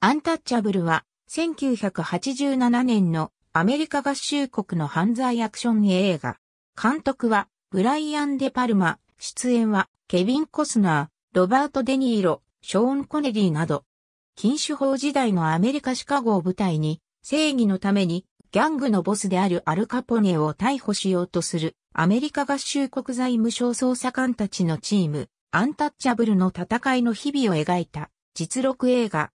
アンタッチャブルは、1987年のアメリカ合衆国の犯罪アクション映画。監督は、ブライアン・デ・パルマ、出演は、ケビン・コスナー、ロバート・デ・ニーロ、ショーン・コネディなど、禁酒法時代のアメリカ・シカゴを舞台に、正義のために、ギャングのボスであるアルカポネを逮捕しようとする、アメリカ合衆国財務省捜査官たちのチーム、アンタッチャブルの戦いの日々を描いた、実録映画。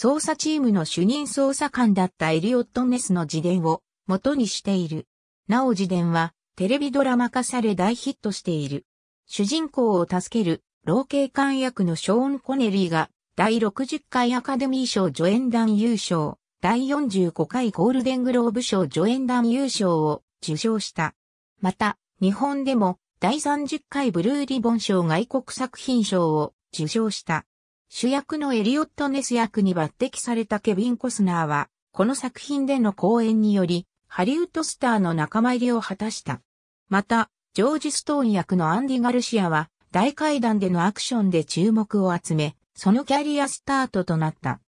捜査チームの主任捜査官だったエリオット・ネスの自伝を元にしている。なお自伝はテレビドラマ化され大ヒットしている。主人公を助ける老警官役のショーン・コネリーが第60回アカデミー賞助演団優勝、第45回ゴールデングローブ賞助演団優勝を受賞した。また、日本でも第30回ブルーリボン賞外国作品賞を受賞した。主役のエリオット・ネス役に抜擢されたケビン・コスナーは、この作品での講演により、ハリウッドスターの仲間入りを果たした。また、ジョージ・ストーン役のアンディ・ガルシアは、大階段でのアクションで注目を集め、そのキャリアスタートとなった。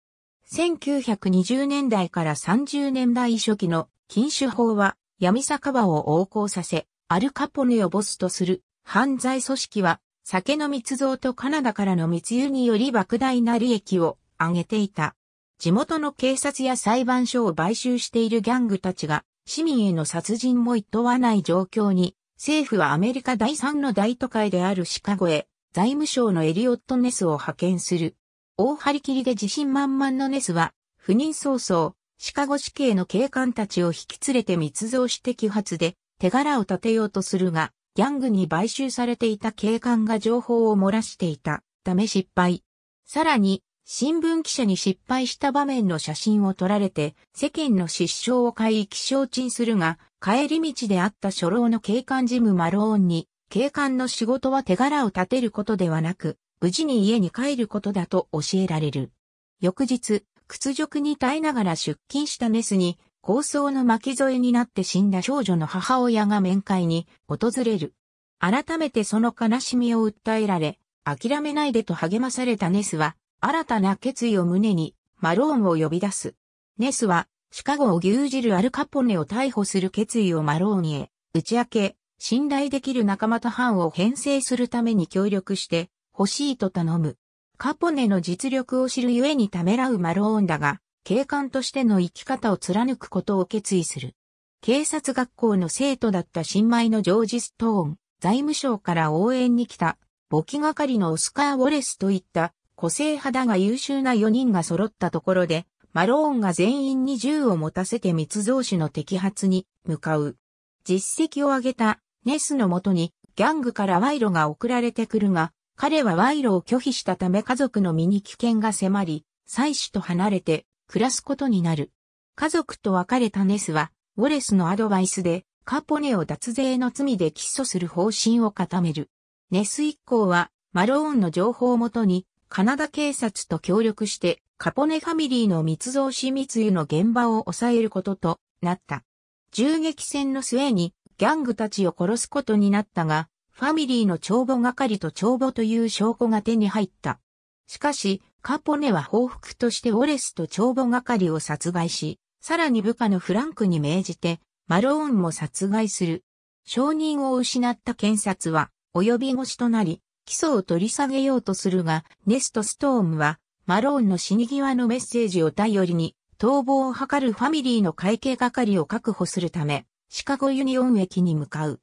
1920年代から30年代初期の禁酒法は闇酒場を横行させ、アルカポネをボスとする犯罪組織は酒の密造とカナダからの密輸により莫大な利益を上げていた。地元の警察や裁判所を買収しているギャングたちが市民への殺人も厭わない状況に、政府はアメリカ第3の大都会であるシカゴへ財務省のエリオット・ネスを派遣する。大張り切りで自信満々のネスは、不妊早々、シカゴ市警の警官たちを引き連れて密造して揮発で手柄を立てようとするが、ヤングに買収されていた警官が情報を漏らしていたため失敗。さらに、新聞記者に失敗した場面の写真を撮られて、世間の失笑を買い気象沈するが、帰り道であった初老の警官ジム・マローンに、警官の仕事は手柄を立てることではなく、無事に家に帰ることだと教えられる。翌日、屈辱に耐えながら出勤したメスに、構想の巻き添えになって死んだ少女の母親が面会に訪れる。改めてその悲しみを訴えられ、諦めないでと励まされたネスは、新たな決意を胸に、マローンを呼び出す。ネスは、シカゴを牛耳るアルカポネを逮捕する決意をマローンへ、打ち明け、信頼できる仲間と班を編成するために協力して、欲しいと頼む。カポネの実力を知るゆえにためらうマローンだが、警官としての生き方を貫くことを決意する。警察学校の生徒だった新米のジョージ・ストーン、財務省から応援に来た、簿記係のオスカー・ウォレスといった個性派だが優秀な4人が揃ったところで、マローンが全員に銃を持たせて密造師の摘発に向かう。実績を上げたネスのもとにギャングから賄賂が送られてくるが、彼は賄賂を拒否したため家族の身に危険が迫り、妻子と離れて暮らすことになる。家族と別れたネスは、ウォレスのアドバイスで、カポネを脱税の罪で起訴する方針を固める。ネス一行は、マローンの情報をもとに、カナダ警察と協力して、カポネファミリーの密造紙密輸の現場を抑えることとなった。銃撃戦の末に、ギャングたちを殺すことになったが、ファミリーの帳簿係と帳簿という証拠が手に入った。しかし、カポネは報復としてウォレスと帳簿係を殺害し、さらに部下のフランクに命じて、マローンも殺害する。証人を失った検察は、及び腰となり、起訴を取り下げようとするが、ネスト・ストームは、マローンの死に際のメッセージを頼りに、逃亡を図るファミリーの会計係を確保するため、シカゴユニオン駅に向かう。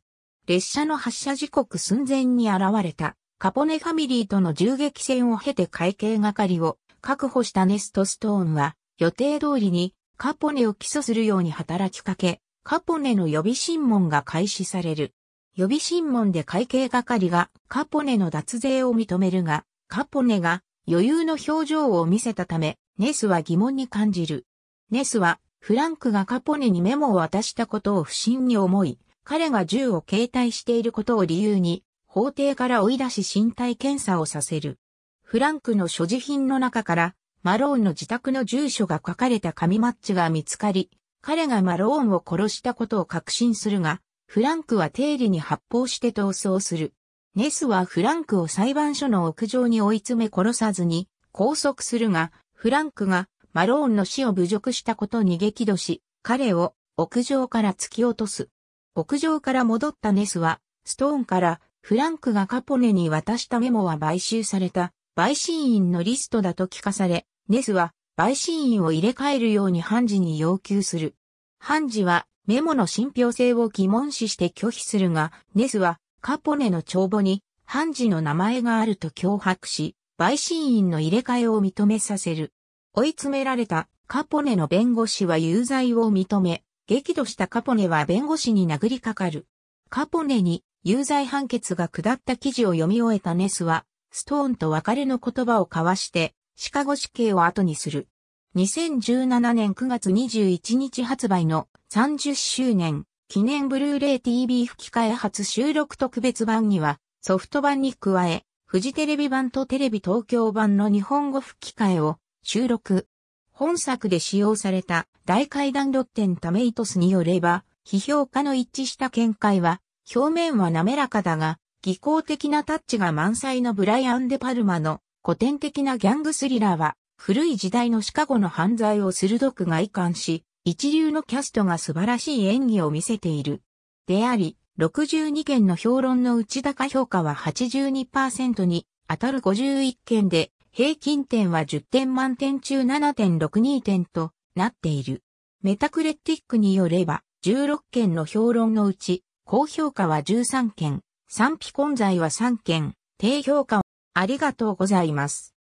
列車の発車時刻寸前に現れたカポネファミリーとの銃撃戦を経て会計係を確保したネストストーンは予定通りにカポネを起訴するように働きかけ、カポネの予備審問が開始される。予備審問で会計係がカポネの脱税を認めるが、カポネが余裕の表情を見せたため、ネスは疑問に感じる。ネスはフランクがカポネにメモを渡したことを不審に思い、彼が銃を携帯していることを理由に法廷から追い出し身体検査をさせる。フランクの所持品の中から、マローンの自宅の住所が書かれた紙マッチが見つかり、彼がマローンを殺したことを確信するが、フランクは定理に発砲して逃走する。ネスはフランクを裁判所の屋上に追い詰め殺さずに拘束するが、フランクがマローンの死を侮辱したことに激怒し、彼を屋上から突き落とす。屋上から戻ったネスは、ストーンからフランクがカポネに渡したメモは買収された、陪審員のリストだと聞かされ、ネスは陪審員を入れ替えるように判事に要求する。判事はメモの信憑性を疑問視して拒否するが、ネスはカポネの帳簿に判事の名前があると脅迫し、陪審員の入れ替えを認めさせる。追い詰められたカポネの弁護士は有罪を認め、激怒したカポネは弁護士に殴りかかる。カポネに有罪判決が下った記事を読み終えたネスは、ストーンと別れの言葉を交わして、シカゴ死刑を後にする。2017年9月21日発売の30周年記念ブルーレイ TV 吹き替え初収録特別版には、ソフト版に加え、フジテレビ版とテレビ東京版の日本語吹き替えを収録。本作で使用された大階段ロッテンタメイトスによれば、批評家の一致した見解は、表面は滑らかだが、技巧的なタッチが満載のブライアン・デ・パルマの古典的なギャングスリラーは、古い時代のシカゴの犯罪を鋭く外観し、一流のキャストが素晴らしい演技を見せている。であり、62件の評論の内高評価は82%に当たる51件で、平均点は10点満点中7.62点となっている。メタクレティックによれば、16件の評論のうち高評価は13件、賛否混在は3件、低評価をありがとうございます。